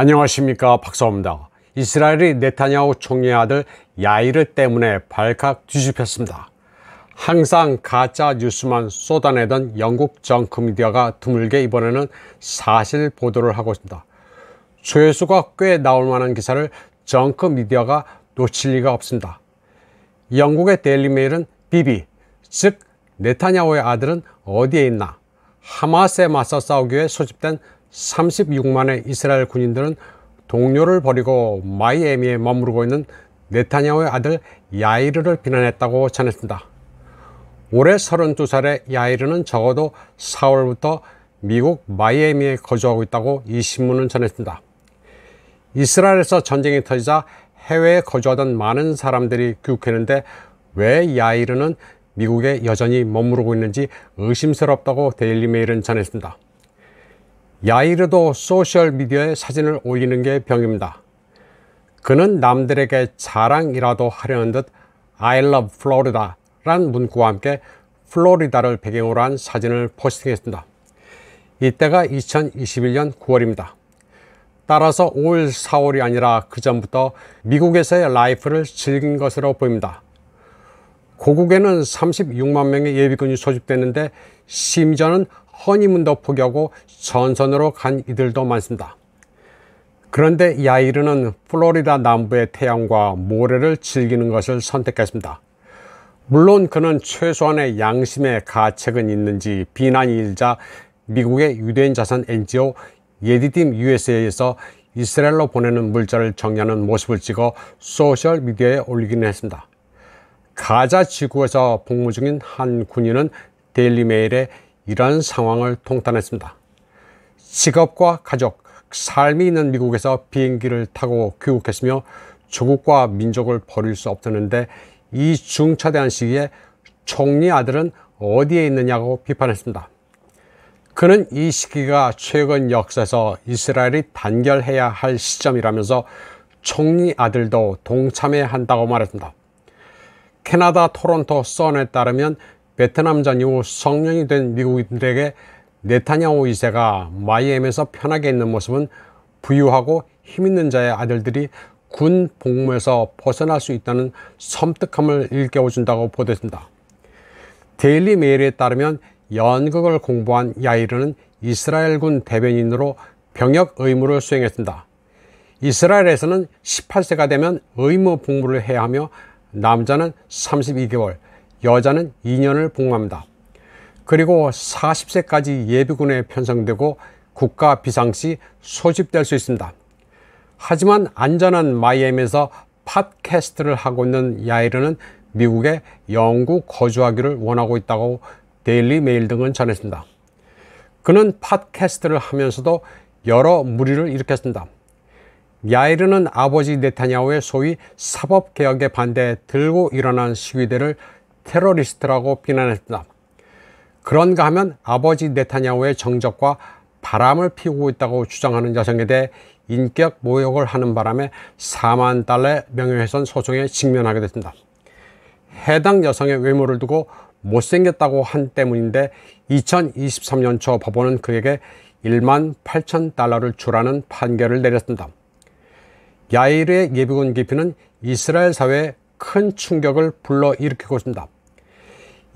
안녕하십니까 박사호입니다. 이스라엘이 네타냐후 총리 아들 야이르 때문에 발칵 뒤집혔습니다. 항상 가짜 뉴스만 쏟아내던 영국 정크미디어가 드물게 이번에는 사실 보도를 하고 있습니다. 조회수가 꽤 나올 만한 기사를 정크미디어가 놓칠 리가 없습니다. 영국의 데일리메일은 비비, 즉 네타냐후의 아들은 어디에 있나, 하마스에 맞서 싸우기 위해 소집된 36만의 이스라엘 군인들은 동료를 버리고 마이애미에 머무르고 있는 네타냐오의 아들 야이르를 비난했다고 전했습니다. 올해 32살의 야이르는 적어도 4월부터 미국 마이애미에 거주하고 있다고 이 신문은 전했습니다. 이스라엘에서 전쟁이 터지자 해외에 거주하던 많은 사람들이 귀국했는데 왜 야이르는 미국에 여전히 머무르고 있는지 의심스럽다고 데일리메일은 전했습니다. 야이르도 소셜미디어에 사진을 올리는 게 병입니다. 그는 남들에게 자랑이라도 하려는 듯 I love Florida 란 문구와 함께 플로리다를 배경으로 한 사진을 포스팅했습니다. 이때가 2021년 9월입니다. 따라서 5월, 4월이 아니라 그 전부터 미국에서의 라이프를 즐긴 것으로 보입니다. 고국에는 36만 명의 예비군이 소집됐는데 심지어는 허니문도 포기하고 전선으로 간 이들도 많습니다. 그런데 야이르는 플로리다 남부의 태양과 모래를 즐기는 것을 선택했습니다. 물론 그는 최소한의 양심의 가책은 있는지 비난이 일자 미국의 유대인 자산 NGO 예디팀 USA에서 이스라엘로 보내는 물자를 정리하는 모습을 찍어 소셜미디어에 올리기는 했습니다. 가자 지구에서 복무 중인 한 군인은 데일리메일에 이러한 상황을 통탄했습니다. 직업과 가족, 삶이 있는 미국에서 비행기를 타고 귀국했으며 조국과 민족을 버릴 수없었는데이 중차대한 시기에 총리 아들은 어디에 있느냐고 비판했습니다. 그는 이 시기가 최근 역사에서 이스라엘이 단결해야 할 시점이라면서 총리 아들도 동참해야 한다고 말했습니다. 캐나다 토론토 선에 따르면 베트남 전 이후 성년이된 미국인들에게 네타냐오이세가 마이애미에서 편하게 있는 모습은 부유하고 힘있는 자의 아들들이 군 복무에서 벗어날 수 있다는 섬뜩함을 일깨워준다고 보도된다. 데일리 메일에 따르면 연극을 공부한 야이르는 이스라엘군 대변인으로 병역 의무를 수행했습니다. 이스라엘에서는 18세가 되면 의무 복무를 해야 하며 남자는 32개월, 여자는 2년을 복무합니다. 그리고 40세까지 예비군에 편성되고 국가 비상시 소집될 수 있습니다. 하지만 안전한 마이애미에서 팟캐스트를 하고 있는 야이르는 미국에 영국 거주하기를 원하고 있다고 데일리 메일 등은 전했습니다. 그는 팟캐스트를 하면서도 여러 무리를 일으켰습니다. 야이르는 아버지 네타냐오의 소위 사법개혁에 반대 들고 일어난 시위대를 테러리스트라고 비난했다. 그런가 하면 아버지 네타냐후의 정적과 바람을 피우고 있다고 주장하는 여성에 대해 인격 모욕을 하는 바람에 4만 달러의 명예훼손 소송에 직면하게 됐습니다. 해당 여성의 외모를 두고 못생겼다고 한 때문인데 2023년 초 법원은 그에게 1만 8천 달러를 주라는 판결을 내렸습니다. 야이르의 예비군 기피는 이스라엘 사회에 큰 충격을 불러일으키고 있습니다.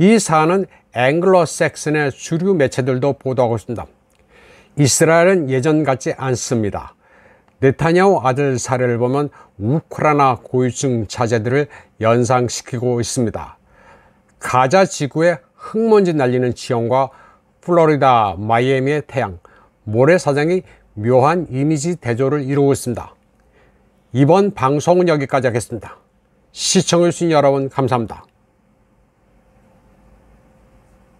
이 사안은 앵글로색슨의 주류 매체들도 보도하고 있습니다. 이스라엘은 예전 같지 않습니다. 네타냐후 아들 사례를 보면 우크라나 고위층 자제들을 연상시키고 있습니다. 가자 지구에 흙먼지 날리는 지형과 플로리다 마이애미의 태양, 모래사장이 묘한 이미지 대조를 이루고 있습니다. 이번 방송은 여기까지 하겠습니다. 시청해주신 여러분 감사합니다.